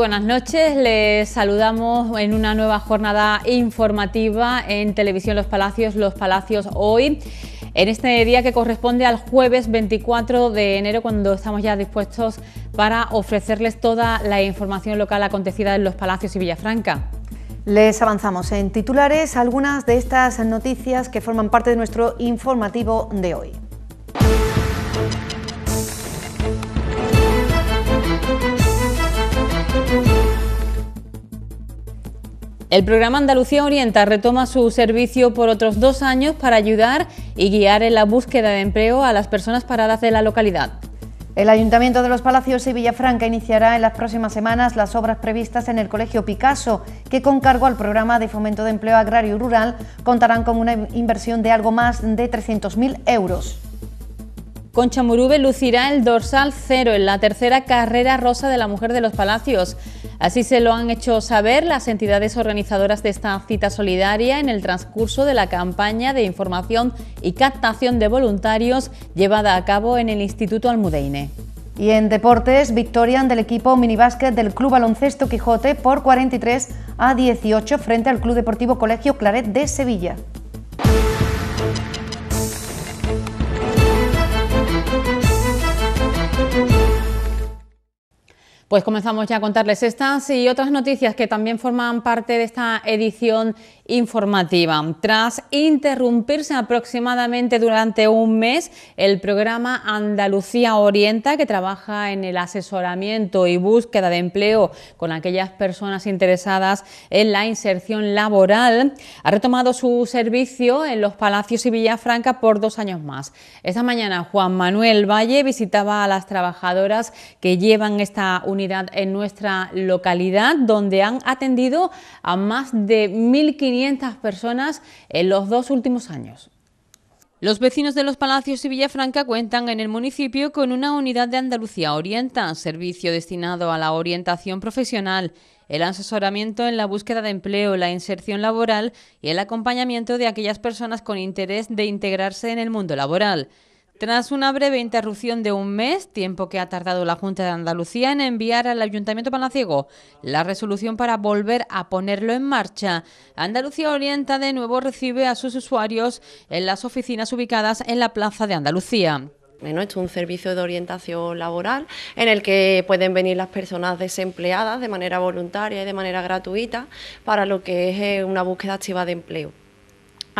buenas noches. Les saludamos en una nueva jornada informativa en Televisión Los Palacios, Los Palacios hoy. En este día que corresponde al jueves 24 de enero, cuando estamos ya dispuestos para ofrecerles toda la información local acontecida en Los Palacios y Villafranca. Les avanzamos en titulares algunas de estas noticias que forman parte de nuestro informativo de hoy. El programa Andalucía Orienta retoma su servicio por otros dos años para ayudar y guiar en la búsqueda de empleo a las personas paradas de la localidad. El Ayuntamiento de los Palacios y Villafranca iniciará en las próximas semanas las obras previstas en el Colegio Picasso, que con cargo al programa de fomento de empleo agrario rural contarán con una inversión de algo más de 300.000 euros. Concha Murube lucirá el dorsal cero en la tercera carrera rosa de la Mujer de los Palacios. Así se lo han hecho saber las entidades organizadoras de esta cita solidaria en el transcurso de la campaña de información y captación de voluntarios llevada a cabo en el Instituto Almudeine. Y en deportes, victorian del equipo minibásquet del Club Baloncesto Quijote por 43 a 18 frente al Club Deportivo Colegio Claret de Sevilla. Pues comenzamos ya a contarles estas y otras noticias que también forman parte de esta edición informativa. Tras interrumpirse aproximadamente durante un mes, el programa Andalucía Orienta, que trabaja en el asesoramiento y búsqueda de empleo con aquellas personas interesadas en la inserción laboral, ha retomado su servicio en los Palacios y Villafranca por dos años más. Esta mañana Juan Manuel Valle visitaba a las trabajadoras que llevan esta unidad en nuestra localidad, donde han atendido a más de 1.500 personas en los dos últimos años. Los vecinos de Los Palacios y Villafranca cuentan en el municipio con una unidad de Andalucía Orienta, servicio destinado a la orientación profesional, el asesoramiento en la búsqueda de empleo, la inserción laboral y el acompañamiento de aquellas personas con interés de integrarse en el mundo laboral. Tras una breve interrupción de un mes, tiempo que ha tardado la Junta de Andalucía en enviar al Ayuntamiento Palaciego la resolución para volver a ponerlo en marcha, Andalucía Orienta de nuevo recibe a sus usuarios en las oficinas ubicadas en la Plaza de Andalucía. Bueno, esto es un servicio de orientación laboral en el que pueden venir las personas desempleadas de manera voluntaria y de manera gratuita para lo que es eh, una búsqueda activa de empleo.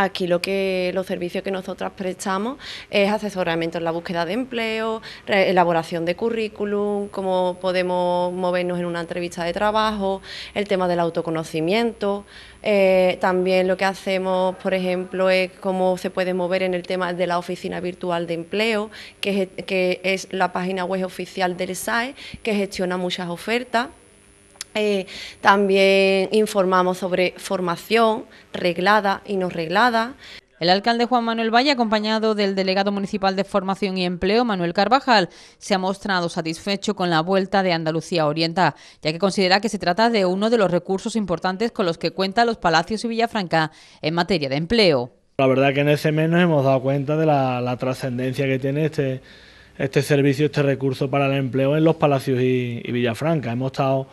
Aquí lo que los servicios que nosotras prestamos es asesoramiento en la búsqueda de empleo, elaboración de currículum, cómo podemos movernos en una entrevista de trabajo, el tema del autoconocimiento. Eh, también lo que hacemos, por ejemplo, es cómo se puede mover en el tema de la oficina virtual de empleo, que que es la página web oficial del SAE, que gestiona muchas ofertas. Eh, también informamos sobre formación reglada y no reglada. El alcalde Juan Manuel Valle, acompañado del delegado municipal de Formación y Empleo, Manuel Carvajal, se ha mostrado satisfecho con la vuelta de Andalucía Orienta, ya que considera que se trata de uno de los recursos importantes con los que cuentan los Palacios y Villafranca en materia de empleo. La verdad que en ese mes nos hemos dado cuenta de la, trascendencia que tiene este, este servicio, este recurso para el empleo en los Palacios y, y Villafranca. Hemos estado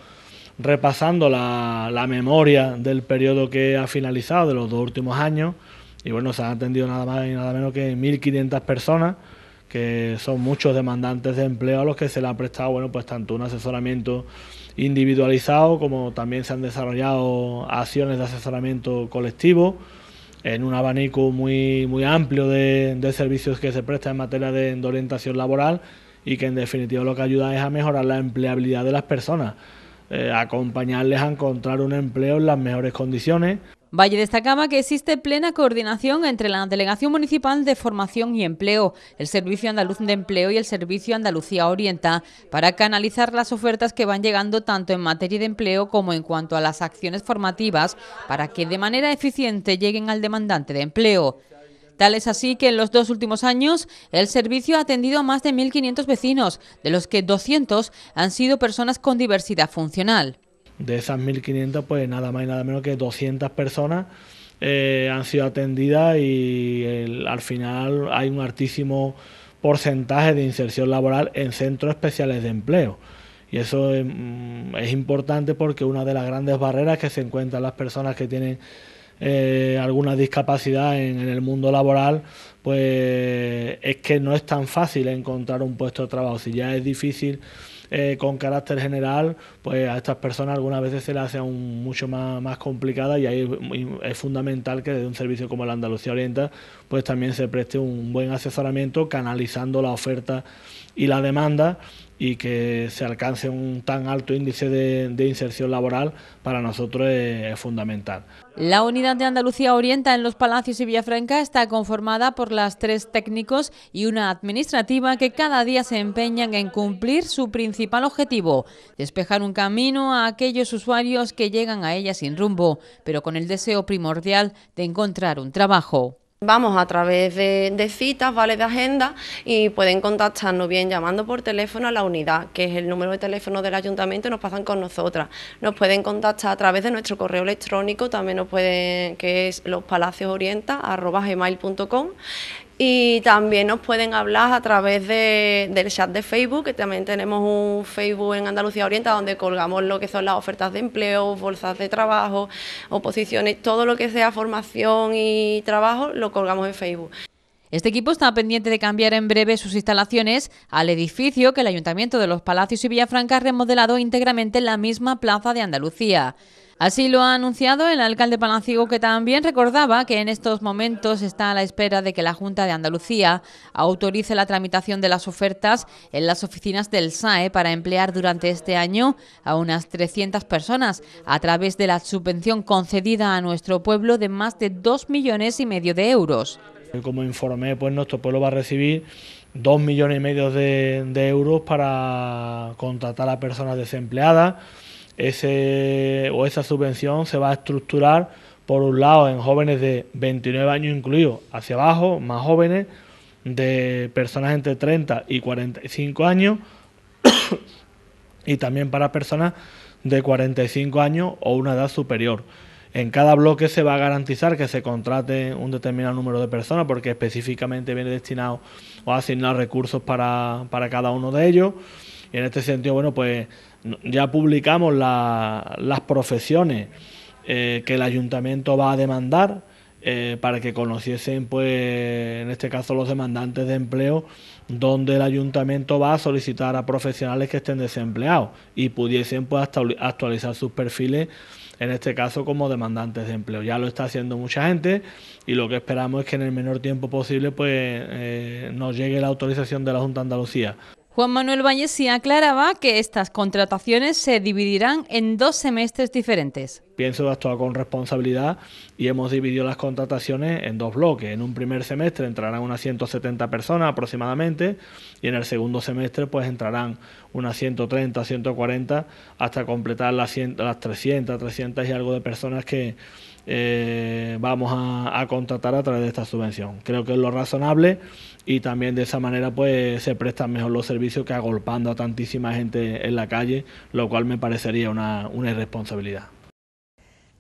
repasando la, la memoria del periodo que ha finalizado, de los dos últimos años, y bueno, se han atendido nada más y nada menos que 1.500 personas, que son muchos demandantes de empleo a los que se le ha prestado, bueno, pues tanto un asesoramiento individualizado como también se han desarrollado acciones de asesoramiento colectivo en un abanico muy, muy amplio de, servicios que se presta en materia de orientación laboral y que en definitiva lo que ayuda es a mejorar la empleabilidad de las personas. Eh, acompañarles a encontrar un empleo en las mejores condiciones. Valle destacaba que existe plena coordinación entre la Delegación Municipal de Formación y Empleo, el Servicio Andaluz de Empleo y el Servicio Andalucía Orienta, para canalizar las ofertas que van llegando tanto en materia de empleo como en cuanto a las acciones formativas, para que de manera eficiente lleguen al demandante de empleo. Tal es así que en los dos últimos años el servicio ha atendido a más de 1.500 vecinos, de los que 200 han sido personas con diversidad funcional. De esas 1.500, pues nada más y nada menos que 200 personas eh, han sido atendidas y al final hay un altísimo porcentaje de inserción laboral en centros especiales de empleo. Y eso es mm, importante porque una de las grandes barreras que se encuentran las personas que tienen eh, alguna discapacidad en, el mundo laboral, pues es que no es tan fácil encontrar un puesto de trabajo. Si ya es difícil eh, con carácter general, pues a estas personas algunas veces se les hace aún mucho más, más complicada y ahí es, fundamental que desde un servicio como el Andalucía Orienta, pues también se preste un buen asesoramiento canalizando la oferta y la demanda y que se alcance un tan alto índice de, inserción laboral para nosotros es, es, fundamental. La unidad de Andalucía Orienta en los Palacios y Villafranca está conformada por las tres técnicos y una administrativa que cada día se empeñan en cumplir su principal objetivo, despejar un camino a aquellos usuarios que llegan a ella sin rumbo, pero con el deseo primordial de encontrar un trabajo. Vamos a través de, citas, ¿vale? De agenda y pueden contactarnos bien llamando por teléfono a la unidad, que es el número de teléfono del ayuntamiento, y nos pasan con nosotras. Nos pueden contactar a través de nuestro correo electrónico, también nos pueden, que es lospalaciosorienta.com y también nos pueden hablar a través del chat de Facebook, que también tenemos un Facebook en Andalucía Orienta donde colgamos lo que son las ofertas de empleo, bolsas de trabajo, oposiciones, todo lo que sea formación y trabajo lo colgamos en Facebook. Este equipo está pendiente de cambiar en breve sus instalaciones al edificio que el Ayuntamiento de los Palacios y Villafranca ha remodelado íntegramente en la misma plaza de Andalucía. Así lo ha anunciado el alcalde Palancigo que también recordaba que en estos momentos está a la espera de que la Junta de Andalucía autorice la tramitación de las ofertas en las oficinas del SAE para emplear durante este año a unas 300 personas a través de la subvención concedida a nuestro pueblo de más de 2 millones y medio de euros. Como informé, pues nuestro pueblo va a recibir 2 millones y medio de euros para contratar a personas desempleadas ese, o esa subvención se va a estructurar por un lado en jóvenes de 29 años incluidos hacia abajo, más jóvenes, de personas entre 30 y 45 años y también para personas de 45 años o una edad superior. En cada bloque se va a garantizar que se contrate un determinado número de personas porque específicamente viene destinado o asignado recursos para, para cada uno de ellos. Y en este sentido, bueno, pues ya publicamos las profesiones eh, que el ayuntamiento va a demandar eh, para que conociesen, pues, en este caso los demandantes de empleo, donde el ayuntamiento va a solicitar a profesionales que estén desempleados y pudiesen pues, actualizar sus perfiles, en este caso como demandantes de empleo. Ya lo está haciendo mucha gente y lo que esperamos es que en el menor tiempo posible pues, eh, nos llegue la autorización de la Junta de Andalucía. Juan Manuel Valles sí aclaraba que estas contrataciones se dividirán en dos semestres diferentes. Pienso actuar con responsabilidad y hemos dividido las contrataciones en dos bloques. En un primer semestre entrarán unas 170 personas aproximadamente y en el segundo semestre pues entrarán unas 130, 140 hasta completar las, las 300, 300 y algo de personas que eh, vamos a, a contratar a través de esta subvención. Creo que es lo razonable y también de esa manera pues se prestan mejor los servicios que agolpando a tantísima gente en la calle, lo cual me parecería una, una irresponsabilidad.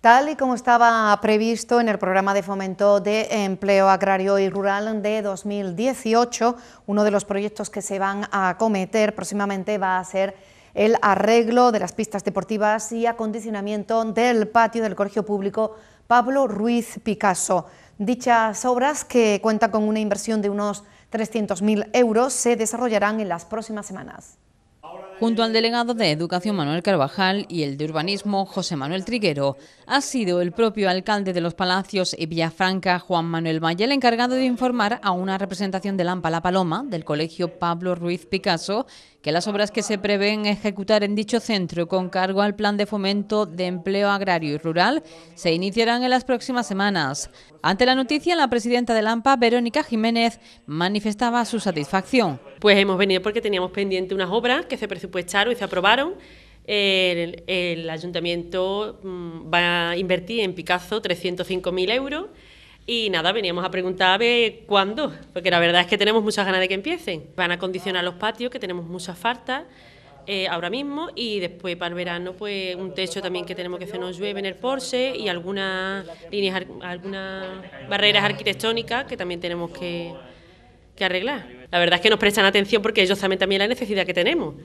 Tal y como estaba previsto en el programa de fomento de empleo agrario y rural de 2018, uno de los proyectos que se van a acometer próximamente va a ser el arreglo de las pistas deportivas y acondicionamiento del patio del Colegio Público Pablo Ruiz Picasso. Dichas obras, que cuentan con una inversión de unos 300.000 euros se desarrollarán en las próximas semanas. Junto al delegado de Educación Manuel Carvajal y el de Urbanismo José Manuel Triguero, ha sido el propio alcalde de los Palacios y Villafranca, Juan Manuel Mayel, encargado de informar a una representación de Lampa La Paloma, del Colegio Pablo Ruiz Picasso, que las obras que se prevén ejecutar en dicho centro con cargo al Plan de Fomento de Empleo Agrario y Rural se iniciarán en las próximas semanas. Ante la noticia, la presidenta de Lampa, Verónica Jiménez, manifestaba su satisfacción. Pues hemos venido porque teníamos pendiente unas obras que se presupuestaron y se aprobaron el, ayuntamiento mm, va a invertir en Picasso 305.000 euros. Y nada, veníamos a preguntar a ver cuándo, porque la verdad es que tenemos muchas ganas de que empiecen. Van a condicionar los patios, que tenemos muchas faltas eh, ahora mismo, y después para el verano, pues un techo también que tenemos que hacer nos llueve en el Porsche y algunas líneas, algunas barreras arquitectónicas que también tenemos que, que arreglar. La verdad es que nos prestan atención porque ellos saben también la necesidad que tenemos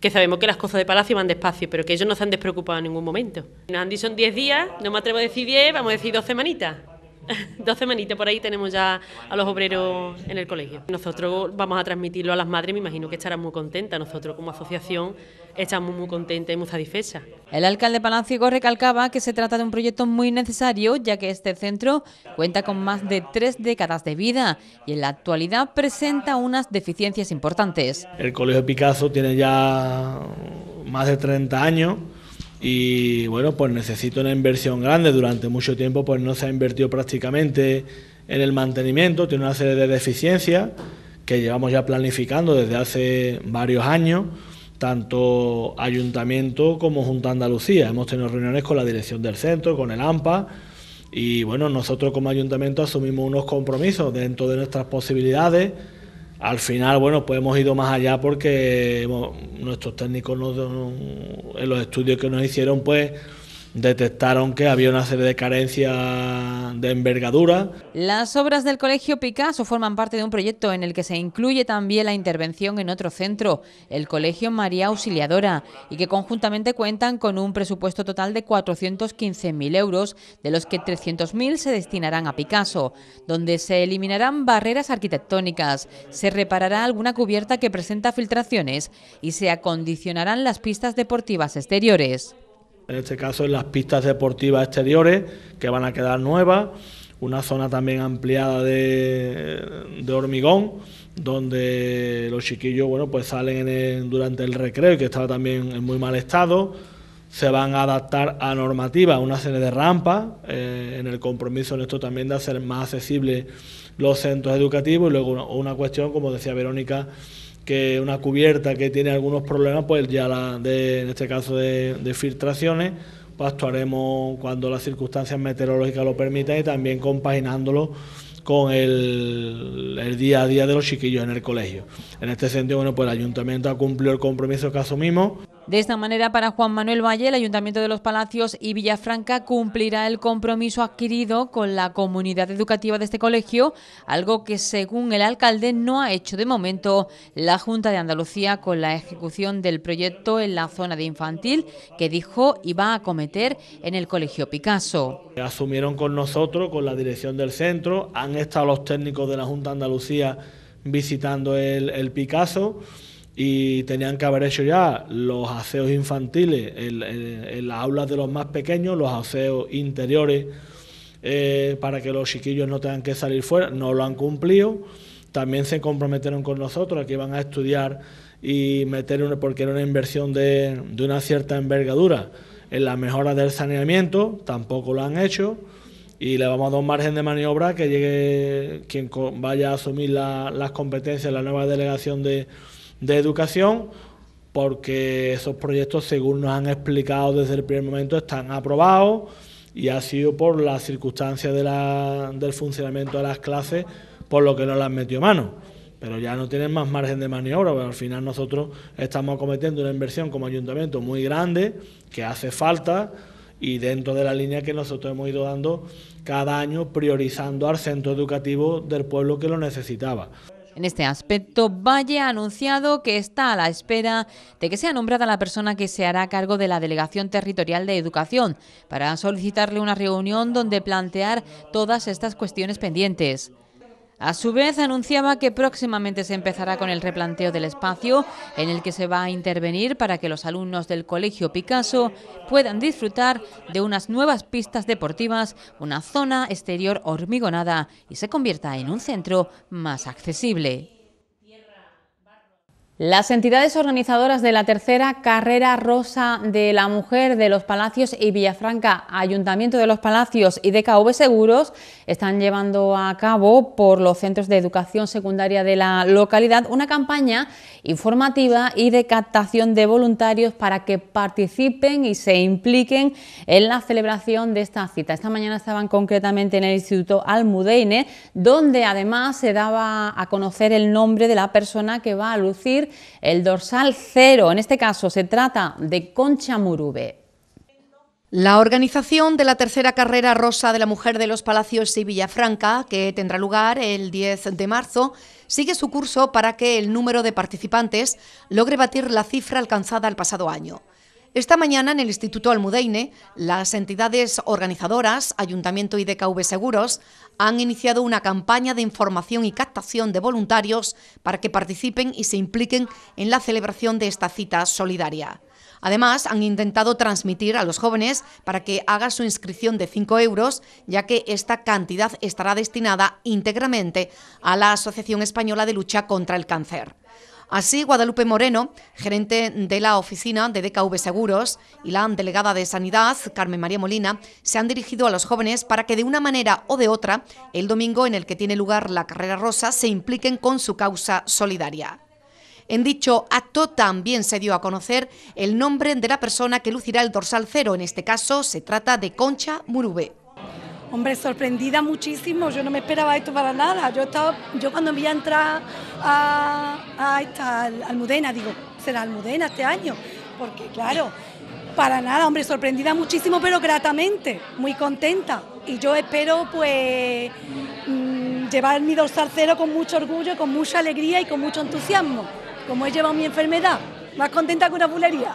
que sabemos que las cosas de Palacio van despacio, pero que ellos no se han despreocupado en ningún momento. Nos han dicho 10 días, no me atrevo a decir 10, vamos a decir dos semanitas. dos semanitas por ahí tenemos ya a los obreros en el colegio. Nosotros vamos a transmitirlo a las madres, me imagino que estarán muy contentas. Nosotros como asociación estamos muy contentas y muy satisfechas. El alcalde Palancigo recalcaba que se trata de un proyecto muy necesario, ya que este centro cuenta con más de tres décadas de vida y en la actualidad presenta unas deficiencias importantes. El Colegio Picasso tiene ya más de 30 años y bueno, pues necesito una inversión grande. Durante mucho tiempo pues no se ha invertido prácticamente en el mantenimiento, tiene una serie de deficiencias que llevamos ya planificando desde hace varios años, tanto ayuntamiento como Junta Andalucía. Hemos tenido reuniones con la dirección del centro, con el AMPA, y bueno, nosotros como ayuntamiento asumimos unos compromisos dentro de nuestras posibilidades al final, bueno, pues hemos ido más allá porque nuestros técnicos nos, en los estudios que nos hicieron, pues detectaron que había una serie de carencias de envergadura. Las obras del Colegio Picasso forman parte de un proyecto en el que se incluye también la intervención en otro centro, el Colegio María Auxiliadora, y que conjuntamente cuentan con un presupuesto total de 415.000 euros, de los que 300.000 se destinarán a Picasso, donde se eliminarán barreras arquitectónicas, se reparará alguna cubierta que presenta filtraciones y se acondicionarán las pistas deportivas exteriores en este caso en las pistas deportivas exteriores, que van a quedar nuevas, una zona también ampliada de, hormigón, donde los chiquillos bueno, pues salen durante el recreo y que estaba también en muy mal estado, se van a adaptar a normativa, una serie de rampas, eh, en el compromiso esto también de hacer más accesibles los centros educativos y luego una cuestión, como decía Verónica, que una cubierta que tiene algunos problemas, pues ya la de, en este caso de, filtraciones, pues actuaremos cuando las circunstancias meteorológicas lo permitan y también compaginándolo con el, día a día de los chiquillos en el colegio. En este sentido, bueno, pues el ayuntamiento ha cumplido el compromiso que asumimos. De esta manera, para Juan Manuel Valle, el Ayuntamiento de los Palacios y Villafranca cumplirá el compromiso adquirido con la comunidad educativa de este colegio, algo que, según el alcalde, no ha hecho de momento la Junta de Andalucía con la ejecución del proyecto en la zona de infantil que dijo iba a acometer en el Colegio Picasso. Asumieron con nosotros, con la dirección del centro, han estado los técnicos de la Junta de Andalucía visitando el, el Picasso y tenían que haber hecho ya los aseos infantiles en, las aulas de los más pequeños, los aseos interiores eh, para que los chiquillos no tengan que salir fuera, no lo han cumplido. También se comprometieron con nosotros a que iban a estudiar y meter, una, porque era una inversión de, una cierta envergadura, en la mejora del saneamiento, tampoco lo han hecho y le vamos a dar un margen de maniobra que llegue quien vaya a asumir las competencias, la nueva delegación de de educación porque esos proyectos, según nos han explicado desde el primer momento, están aprobados y ha sido por las circunstancias de la, del funcionamiento de las clases por lo que no las metió mano. Pero ya no tienen más margen de maniobra, porque al final nosotros estamos cometiendo una inversión como ayuntamiento muy grande, que hace falta, y dentro de la línea que nosotros hemos ido dando cada año, priorizando al centro educativo del pueblo que lo necesitaba. En este aspecto, Valle ha anunciado que está a la espera de que sea nombrada la persona que se hará cargo de la Delegación Territorial de Educación para solicitarle una reunión donde plantear todas estas cuestiones pendientes. A su vez, anunciaba que próximamente se empezará con el replanteo del espacio, en el que se va a intervenir para que los alumnos del Colegio Picasso puedan disfrutar de unas nuevas pistas deportivas, una zona exterior hormigonada y se convierta en un centro más accesible. Las entidades organizadoras de la tercera Carrera Rosa de la Mujer de los Palacios y Villafranca, Ayuntamiento de los Palacios y DKV Seguros están llevando a cabo por los centros de educación secundaria de la localidad una campaña informativa y de captación de voluntarios para que participen y se impliquen en la celebración de esta cita. Esta mañana estaban concretamente en el Instituto Almudeine, donde además se daba a conocer el nombre de la persona que va a lucir el dorsal cero. En este caso se trata de Concha Murube. La organización de la tercera carrera rosa de la Mujer de los Palacios y Villafranca, que tendrá lugar el 10 de marzo, sigue su curso para que el número de participantes logre batir la cifra alcanzada el pasado año. Esta mañana en el Instituto Almudeine, las entidades organizadoras, Ayuntamiento y DKV Seguros, han iniciado una campaña de información y captación de voluntarios para que participen y se impliquen en la celebración de esta cita solidaria. Además, han intentado transmitir a los jóvenes para que haga su inscripción de 5 euros, ya que esta cantidad estará destinada íntegramente a la Asociación Española de Lucha contra el Cáncer. Así, Guadalupe Moreno, gerente de la oficina de DKV Seguros, y la delegada de Sanidad, Carmen María Molina, se han dirigido a los jóvenes para que de una manera o de otra, el domingo en el que tiene lugar la carrera rosa, se impliquen con su causa solidaria. En dicho acto también se dio a conocer el nombre de la persona que lucirá el dorsal cero. En este caso se trata de Concha Murube. Hombre, sorprendida muchísimo, yo no me esperaba esto para nada. Yo estaba, yo cuando me a entrar a, esta Almudena, digo, será Almudena este año, porque claro, para nada, hombre, sorprendida muchísimo, pero gratamente, muy contenta. Y yo espero pues mm, llevar mi dorsal cero con mucho orgullo, con mucha alegría y con mucho entusiasmo, como he llevado mi enfermedad, más contenta que una bulería.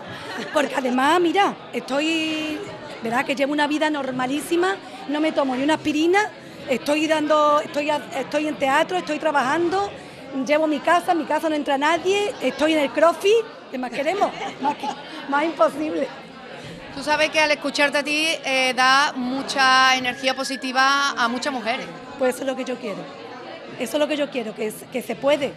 Porque además, mira, estoy verdad que llevo una vida normalísima, no me tomo ni una aspirina, estoy dando, estoy, estoy en teatro, estoy trabajando, llevo mi casa, mi casa no entra nadie, estoy en el crofi, ¿qué más queremos? más, más imposible. Tú sabes que al escucharte a ti eh, da mucha energía positiva a muchas mujeres. Pues eso es lo que yo quiero. Eso es lo que yo quiero, que, es, que se puede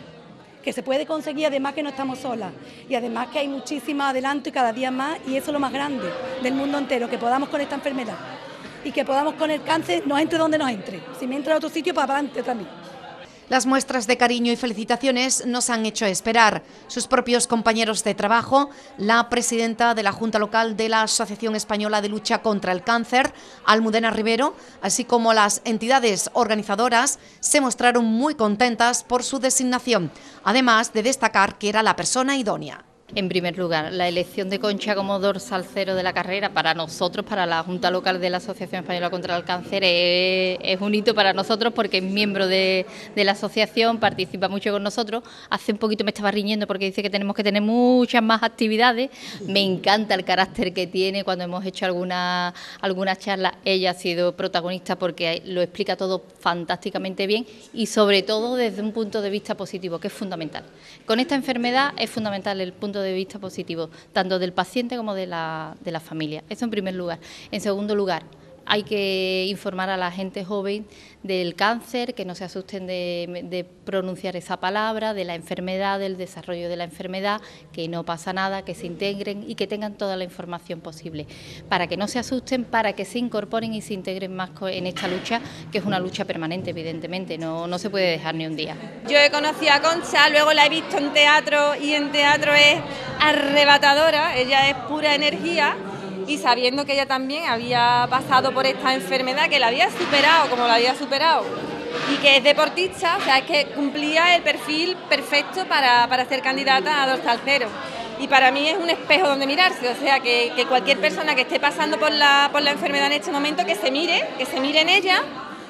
que se puede conseguir, además que no estamos solas y además que hay muchísimo adelanto y cada día más y eso es lo más grande del mundo entero, que podamos con esta enfermedad y que podamos con el cáncer, no entre donde nos entre. Si me entra a otro sitio, para adelante también. Las muestras de cariño y felicitaciones nos han hecho esperar. Sus propios compañeros de trabajo, la presidenta de la Junta Local de la Asociación Española de Lucha contra el Cáncer, Almudena Rivero, así como las entidades organizadoras, se mostraron muy contentas por su designación, además de destacar que era la persona idónea. En primer lugar, la elección de Concha como dorsal cero de la carrera para nosotros, para la Junta Local de la Asociación Española contra el Cáncer, es, un hito para nosotros porque es miembro de, la asociación, participa mucho con nosotros. Hace un poquito me estaba riñendo porque dice que tenemos que tener muchas más actividades. Me encanta el carácter que tiene cuando hemos hecho algunas alguna charla. Ella ha sido protagonista porque lo explica todo fantásticamente bien y sobre todo desde un punto de vista positivo, que es fundamental. Con esta enfermedad es fundamental el punto de de vista positivo, tanto del paciente como de la, de la familia. Eso en primer lugar. En segundo lugar, hay que informar a la gente joven del cáncer, que no se asusten de, pronunciar esa palabra, de la enfermedad, del desarrollo de la enfermedad, que no pasa nada, que se integren y que tengan toda la información posible, para que no se asusten, para que se incorporen y se integren más en esta lucha, que es una lucha permanente, evidentemente, no, no se puede dejar ni un día. Yo he conocido a Concha, luego la he visto en teatro y en teatro es arrebatadora, ella es pura energía y sabiendo que ella también había pasado por esta enfermedad, que la había superado como la había superado y que es deportista, o sea, es que cumplía el perfil perfecto para, ser candidata a dos cero. Y para mí es un espejo donde mirarse, o sea, que, cualquier persona que esté pasando por por la enfermedad en este momento, que se mire, que se mire en ella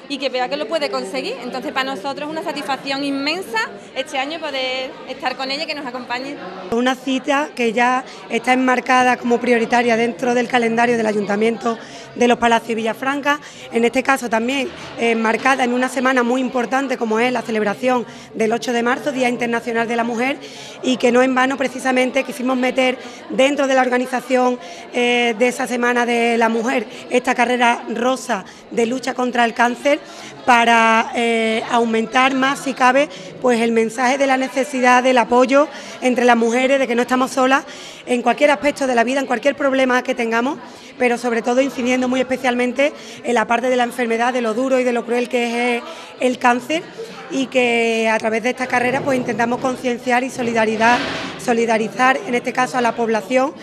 y que vea que lo puede conseguir. Entonces para nosotros es una satisfacción inmensa este año poder estar con ella y que nos acompañe. Una cita que ya está enmarcada como prioritaria dentro del calendario del ayuntamiento de los Palacios Villafranca, en este caso también eh, marcada en una semana muy importante como es la celebración del 8 de marzo, Día Internacional de la Mujer, y que no en vano precisamente quisimos meter dentro de la organización eh, de esa Semana de la Mujer esta carrera rosa de lucha contra el cáncer, para eh, aumentar más, si cabe, pues el mensaje de la necesidad del apoyo entre las mujeres, de que no estamos solas en cualquier aspecto de la vida, en cualquier problema que tengamos, pero sobre todo incidiendo muy especialmente en la parte de la enfermedad, de lo duro y de lo cruel que es el cáncer y que a través de esta carrera pues intentamos concienciar y solidaridad, solidarizar en este caso a la población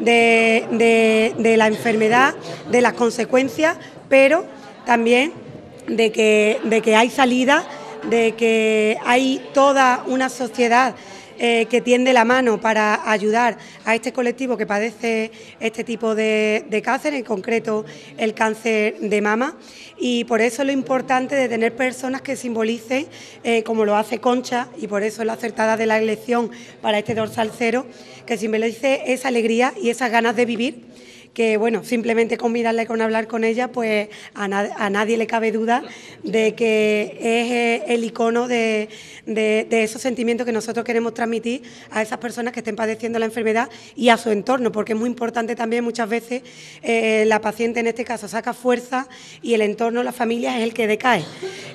de la enfermedad, de las consecuencias, pero también de que, hay salida, de que hay toda una sociedad eh, que tiende la mano para ayudar a este colectivo que padece este tipo de, cáncer, en concreto el cáncer de mama. Y por eso lo importante de tener personas que simbolicen, eh, como lo hace Concha, y por eso es la acertada de la elección para este dorsal cero, que simbolice esa alegría y esas ganas de vivir que bueno, simplemente con mirarla y con hablar con ella, pues a, nadie le cabe duda de que es eh, el icono de, esos sentimientos que nosotros queremos transmitir a esas personas que estén padeciendo la enfermedad y a su entorno, porque es muy importante también muchas veces eh, la paciente en este caso saca fuerza y el entorno, la familia es el que decae.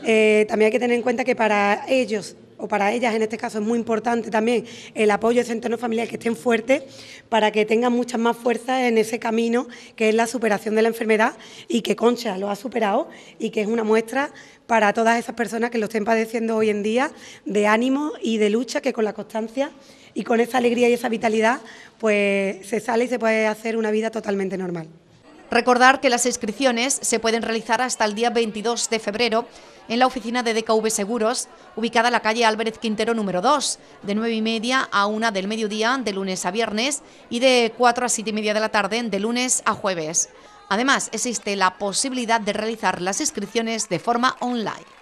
Eh, también hay que tener en cuenta que para ellos o para ellas en este caso es muy importante también el apoyo de ese entorno familiar, que estén fuertes para que tengan muchas más fuerzas en ese camino que es la superación de la enfermedad y que Concha lo ha superado y que es una muestra para todas esas personas que lo estén padeciendo hoy en día de ánimo y de lucha que con la constancia y con esa alegría y esa vitalidad pues se sale y se puede hacer una vida totalmente normal. Recordar que las inscripciones se pueden realizar hasta el día 22 de febrero en la oficina de DKV Seguros, ubicada en la calle Álvarez Quintero número 2, de 9 y media a 1 del mediodía de lunes a viernes y de 4 a 7 y media de la tarde de lunes a jueves. Además, existe la posibilidad de realizar las inscripciones de forma online.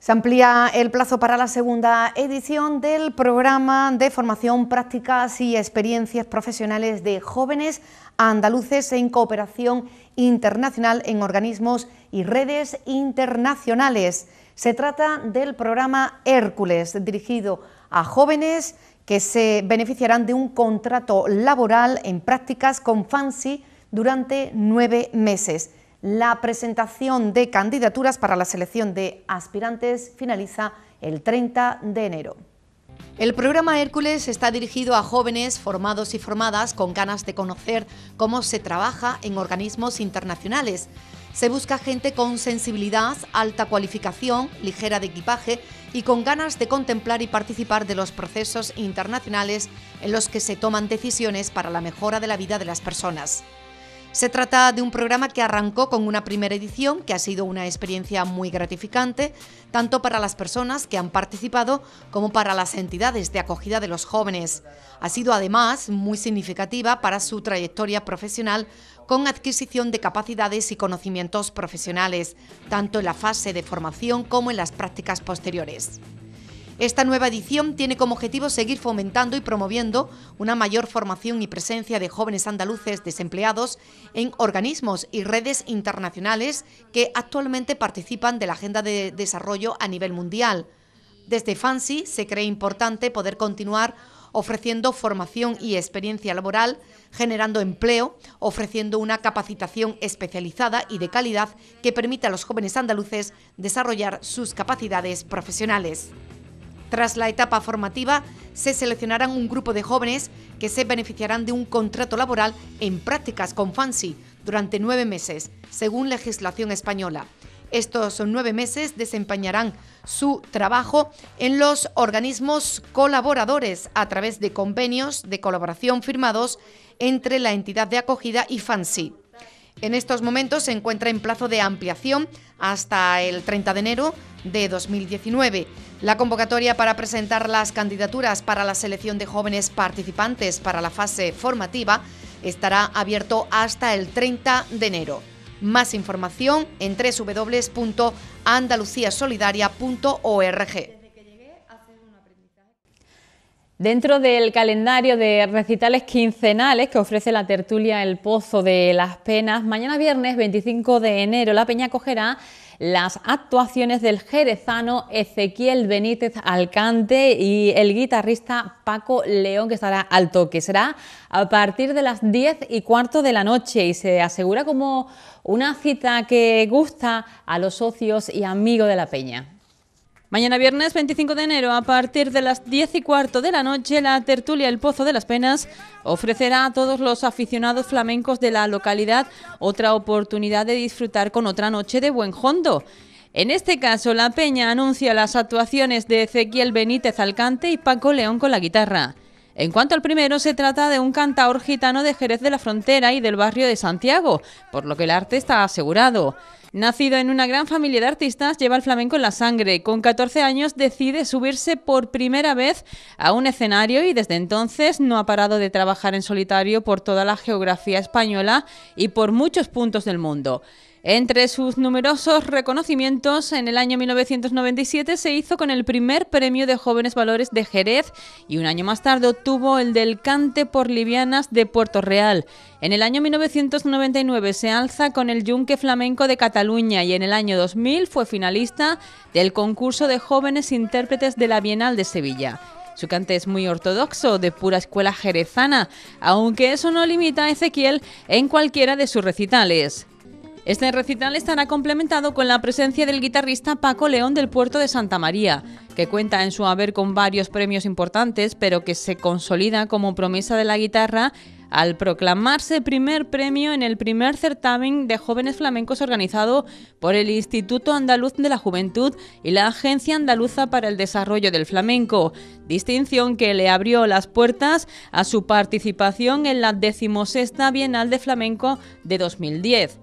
Se amplía el plazo para la segunda edición del programa de formación, prácticas y experiencias profesionales de jóvenes andaluces en cooperación internacional en organismos y redes internacionales. Se trata del programa Hércules, dirigido a jóvenes que se beneficiarán de un contrato laboral en prácticas con FANSI durante nueve meses. La presentación de candidaturas para la selección de aspirantes finaliza el 30 de enero. El programa Hércules está dirigido a jóvenes formados y formadas con ganas de conocer cómo se trabaja en organismos internacionales. Se busca gente con sensibilidad, alta cualificación, ligera de equipaje y con ganas de contemplar y participar de los procesos internacionales en los que se toman decisiones para la mejora de la vida de las personas. Se trata de un programa que arrancó con una primera edición que ha sido una experiencia muy gratificante, tanto para las personas que han participado como para las entidades de acogida de los jóvenes. Ha sido además muy significativa para su trayectoria profesional con adquisición de capacidades y conocimientos profesionales, tanto en la fase de formación como en las prácticas posteriores. Esta nueva edición tiene como objetivo seguir fomentando y promoviendo una mayor formación y presencia de jóvenes andaluces desempleados en organismos y redes internacionales que actualmente participan de la Agenda de Desarrollo a nivel mundial. Desde FANSI se cree importante poder continuar ofreciendo formación y experiencia laboral, generando empleo, ofreciendo una capacitación especializada y de calidad que permita a los jóvenes andaluces desarrollar sus capacidades profesionales. Tras la etapa formativa, se seleccionarán un grupo de jóvenes que se beneficiarán de un contrato laboral en prácticas con FANSI durante nueve meses, según legislación española. Estos nueve meses desempeñarán su trabajo en los organismos colaboradores a través de convenios de colaboración firmados entre la entidad de acogida y FANSI. En estos momentos se encuentra en plazo de ampliación hasta el 30 de enero de 2019. La convocatoria para presentar las candidaturas para la selección de jóvenes participantes para la fase formativa estará abierto hasta el 30 de enero. Más información en www.andaluciasolidaria.org. Dentro del calendario de recitales quincenales que ofrece la tertulia El Pozo de las Penas, mañana viernes 25 de enero la Peña cogerá las actuaciones del jerezano Ezequiel Benítez Alcante y el guitarrista Paco León, que estará al toque. Será a partir de las 10 y cuarto de la noche y se asegura como una cita que gusta a los socios y amigos de la Peña. Mañana viernes 25 de enero, a partir de las 10 y cuarto de la noche, la tertulia El Pozo de las Penas ofrecerá a todos los aficionados flamencos de la localidad otra oportunidad de disfrutar con otra noche de buen hondo. En este caso, la Peña anuncia las actuaciones de Ezequiel Benítez Alcante y Paco León con la guitarra. En cuanto al primero, se trata de un cantaor gitano de Jerez de la Frontera y del barrio de Santiago, por lo que el arte está asegurado. Nacido en una gran familia de artistas, lleva el flamenco en la sangre. Con 14 años decide subirse por primera vez a un escenario y desde entonces no ha parado de trabajar en solitario por toda la geografía española y por muchos puntos del mundo. Entre sus numerosos reconocimientos, en el año 1997 se hizo con el primer premio de Jóvenes Valores de Jerez y un año más tarde obtuvo el del Cante por Livianas de Puerto Real. En el año 1999 se alza con el Yunque Flamenco de Cataluña y en el año 2000 fue finalista del concurso de jóvenes intérpretes de la Bienal de Sevilla. Su cante es muy ortodoxo, de pura escuela jerezana, aunque eso no limita a Ezequiel en cualquiera de sus recitales. Este recital estará complementado con la presencia del guitarrista Paco León del puerto de Santa María, que cuenta en su haber con varios premios importantes, pero que se consolida como promesa de la guitarra al proclamarse primer premio en el primer certamen de jóvenes flamencos organizado por el Instituto Andaluz de la Juventud y la Agencia Andaluza para el Desarrollo del Flamenco, distinción que le abrió las puertas a su participación en la decimosexta Bienal de Flamenco de 2010.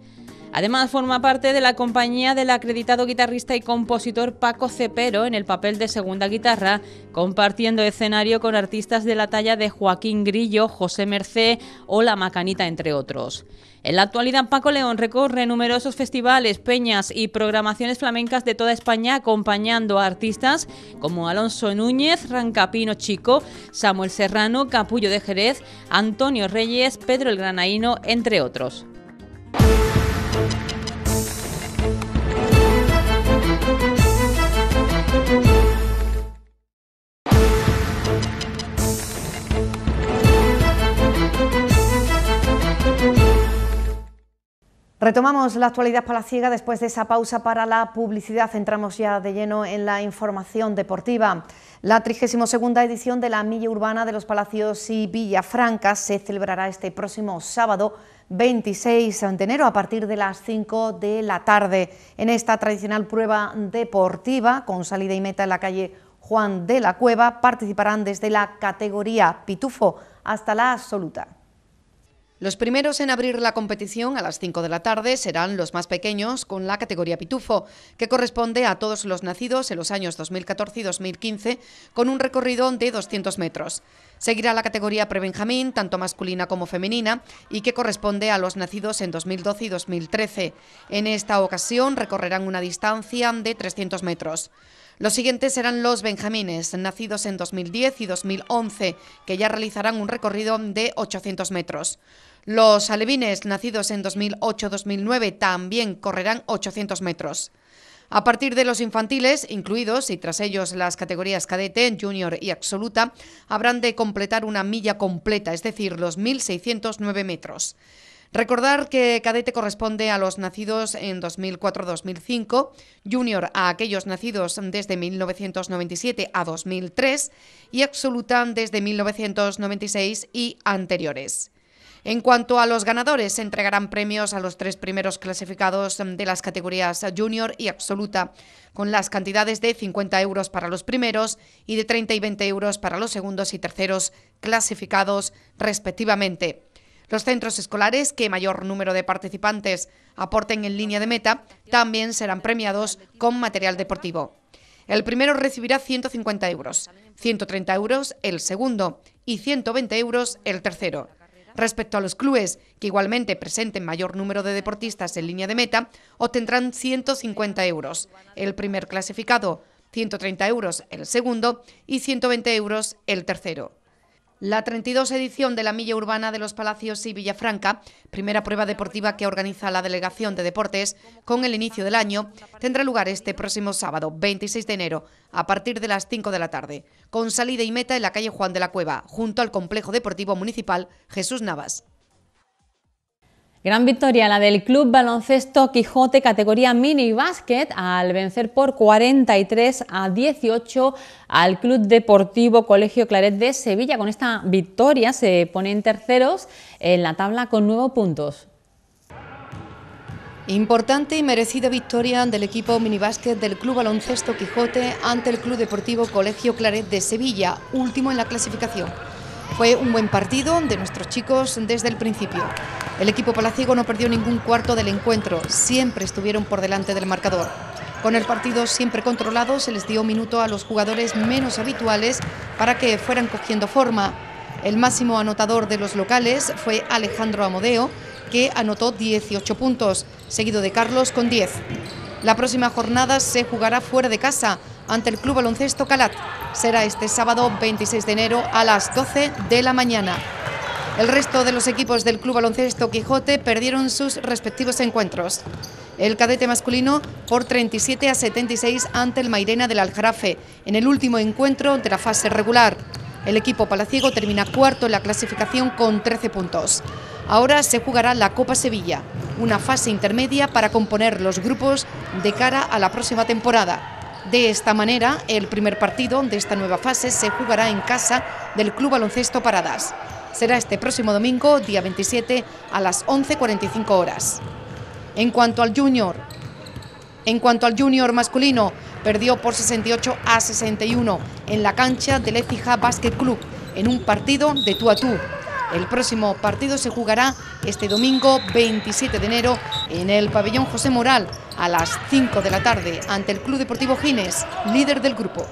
Además, forma parte de la compañía del acreditado guitarrista y compositor Paco Cepero en el papel de segunda guitarra, compartiendo escenario con artistas de la talla de Joaquín Grillo, José Mercé o La Macanita, entre otros. En la actualidad, Paco León recorre numerosos festivales, peñas y programaciones flamencas de toda España, acompañando a artistas como Alonso Núñez, Rancapino Chico, Samuel Serrano, Capullo de Jerez, Antonio Reyes, Pedro el Granaíno, entre otros. Retomamos la actualidad palaciega después de esa pausa para la publicidad. Entramos ya de lleno en la información deportiva. La 32 edición de la Milla Urbana de los Palacios y Villafranca se celebrará este próximo sábado 26 de enero a partir de las 5 de la tarde. En esta tradicional prueba deportiva, con salida y meta en la calle Juan de la Cueva, participarán desde la categoría Pitufo hasta la absoluta. Los primeros en abrir la competición a las 5 de la tarde serán los más pequeños con la categoría Pitufo, que corresponde a todos los nacidos en los años 2014 y 2015, con un recorrido de 200 metros. Seguirá la categoría Prebenjamín, tanto masculina como femenina, y que corresponde a los nacidos en 2012 y 2013. En esta ocasión recorrerán una distancia de 300 metros. Los siguientes serán los benjamines, nacidos en 2010 y 2011, que ya realizarán un recorrido de 800 metros. Los alevines, nacidos en 2008-2009, también correrán 800 metros. A partir de los infantiles, incluidos y tras ellos las categorías cadete, junior y absoluta, habrán de completar una milla completa, es decir, los 1.609 metros. Recordar que cadete corresponde a los nacidos en 2004-2005, junior a aquellos nacidos desde 1997 a 2003 y absoluta desde 1996 y anteriores. En cuanto a los ganadores, se entregarán premios a los tres primeros clasificados de las categorías junior y absoluta, con las cantidades de 50 euros para los primeros y de 30 y 20 euros para los segundos y terceros clasificados respectivamente. Los centros escolares que mayor número de participantes aporten en línea de meta también serán premiados con material deportivo. El primero recibirá 150 euros, 130 euros el segundo y 120 euros el tercero. Respecto a los clubes, que igualmente presenten mayor número de deportistas en línea de meta, obtendrán 150 euros, el primer clasificado, 130 euros el segundo y 120 euros el tercero. La 32 edición de la Milla Urbana de los Palacios y Villafranca, primera prueba deportiva que organiza la Delegación de Deportes con el inicio del año, tendrá lugar este próximo sábado, 26 de enero, a partir de las 5 de la tarde, con salida y meta en la calle Juan de la Cueva, junto al Complejo Deportivo Municipal Jesús Navas. Gran victoria la del Club Baloncesto Quijote categoría mini básquet al vencer por 43 a 18 al Club Deportivo Colegio Claret de Sevilla. Con esta victoria se ponen terceros en la tabla con nueve puntos. Importante y merecida victoria del equipo minibásquet del Club Baloncesto Quijote ante el Club Deportivo Colegio Claret de Sevilla, último en la clasificación. Fue un buen partido de nuestros chicos desde el principio. El equipo palaciego no perdió ningún cuarto del encuentro, siempre estuvieron por delante del marcador. Con el partido siempre controlado, se les dio minuto a los jugadores menos habituales para que fueran cogiendo forma. El máximo anotador de los locales fue Alejandro Amodeo, que anotó 18 puntos, seguido de Carlos con 10. La próxima jornada se jugará fuera de casa ante el Club Baloncesto Calat. Será este sábado 26 de enero a las 12 de la mañana. El resto de los equipos del Club Baloncesto Quijote perdieron sus respectivos encuentros. El cadete masculino por 37 a 76 ante el Mairena del Aljarafe, en el último encuentro de la fase regular. El equipo palaciego termina cuarto en la clasificación con 13 puntos. Ahora se jugará la Copa Sevilla, una fase intermedia para componer los grupos de cara a la próxima temporada. De esta manera, el primer partido de esta nueva fase se jugará en casa del Club Baloncesto Paradas. Será este próximo domingo, día 27, a las 11.45 horas. En cuanto al Junior, en cuanto al Junior masculino, perdió por 68 a 61 en la cancha del Ecija Basket Club en un partido de tú a tú. El próximo partido se jugará este domingo 27 de enero en el pabellón José Moral a las 5 de la tarde ante el Club Deportivo Gines, líder del grupo.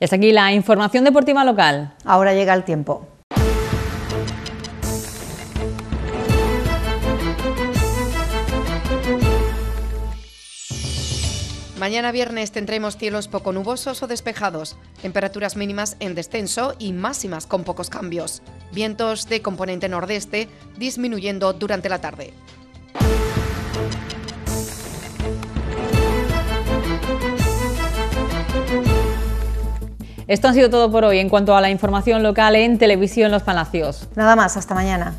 Y aquí la información deportiva local. Ahora llega el tiempo. Mañana viernes tendremos cielos poco nubosos o despejados, temperaturas mínimas en descenso y máximas con pocos cambios. Vientos de componente nordeste disminuyendo durante la tarde. Esto ha sido todo por hoy en cuanto a la información local en Televisión Los Palacios. Nada más, hasta mañana.